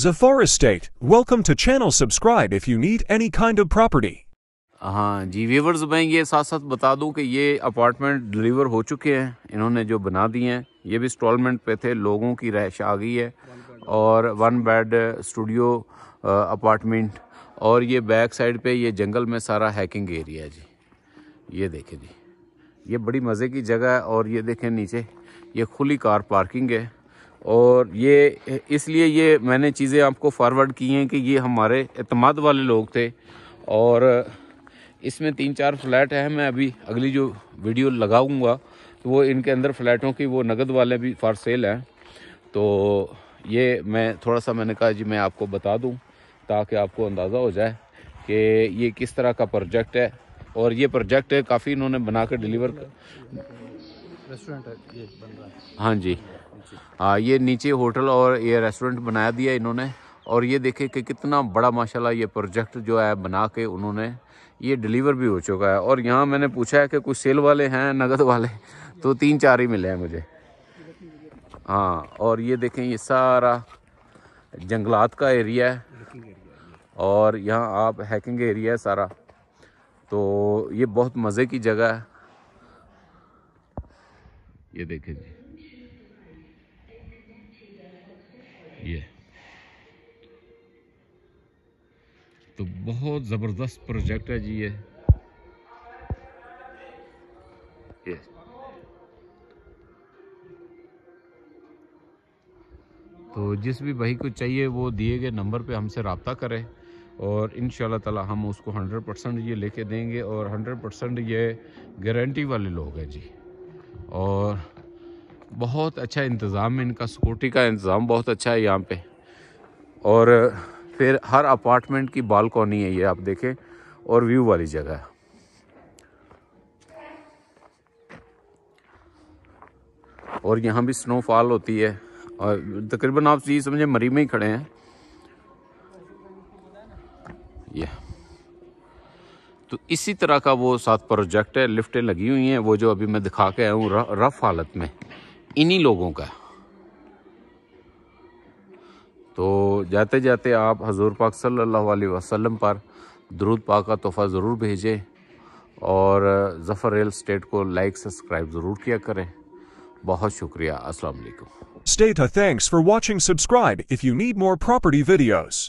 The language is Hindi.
Zafar Estate, welcome to channel subscribe if you need any kind of property. हाँ जी व्यूवर्स मैं ये साथ साथ बता दूं कि ये अपार्टमेंट डिलीवर हो चुके हैं इन्होंने जो बना दिए हैं ये भी इंस्टॉलमेंट पे थे लोगों की रहश आ गई है और वन बेड स्टूडियो अपार्टमेंट और ये बैक साइड पे ये जंगल में सारा हैकिंग एरिया है जी ये देखें जी ये बड़ी मज़े की जगह है और ये देखें नीचे ये खुली कार पार्किंग है और ये इसलिए ये मैंने चीज़ें आपको फॉरवर्ड की हैं कि ये हमारे अतमाद वाले लोग थे और इसमें तीन चार फ्लैट हैं मैं अभी अगली जो वीडियो लगाऊंगा तो वो इनके अंदर फ्लैटों की वो नगद वाले भी फॉर सेल हैं तो ये मैं थोड़ा सा मैंने कहा जी मैं आपको बता दूं ताकि आपको अंदाज़ा हो जाए कि ये किस तरह का प्रोजेक्ट है और ये प्रोजेक्ट काफ़ी इन्होंने बना कर डिलीवर रेस्टोरेंट ये बन रहा है हाँ जी हाँ ये नीचे होटल और ये रेस्टोरेंट बनाया दिया इन्होंने और ये देखे कि कितना बड़ा माशाल्लाह ये प्रोजेक्ट जो है बना के उन्होंने ये डिलीवर भी हो चुका है और यहाँ मैंने पूछा है कि कुछ सेल वाले हैं नगद वाले तो तीन चार ही मिले हैं मुझे हाँ और ये देखें ये सारा जंगलात का एरिया है और यहाँ आप हैकिंग एरिया है सारा तो ये बहुत मज़े की जगह है ये देखें जी ये तो बहुत ज़बरदस्त प्रोजेक्ट है जी ये ये तो जिस भी भाई को चाहिए वो दिए गए नंबर पे हमसे रबता करें और इन ताला हम उसको 100 परसेंट ये लेके देंगे और 100 परसेंट ये गारंटी वाले लोग हैं जी और बहुत अच्छा इंतज़ाम है इनका सिक्योरिटी का इंतज़ाम बहुत अच्छा है यहाँ पे और फिर हर अपार्टमेंट की बालकोनी है ये आप देखें और व्यू वाली जगह है और यहाँ भी स्नोफॉल होती है और तकरीबन आप ये समझे मरी में ही खड़े हैं ये yeah. तो इसी तरह का वो सात प्रोजेक्ट है लिफ्टें लगी हुई हैं वो जो अभी मैं दिखा के आया हूँ रफ हालत में इन्हीं लोगों का तो जाते जाते आप हजूर पाक सल्लल्लाहु अलैहि वसल्लम पर दरूद पाक का तोहफ़ा ज़रूर भेजें और जफ़र रियल स्टेट को लाइक सब्सक्राइब ज़रूर किया करें बहुत शुक्रिया अस्सलाम वालेकुम State a thanks for watching subscribe if you need more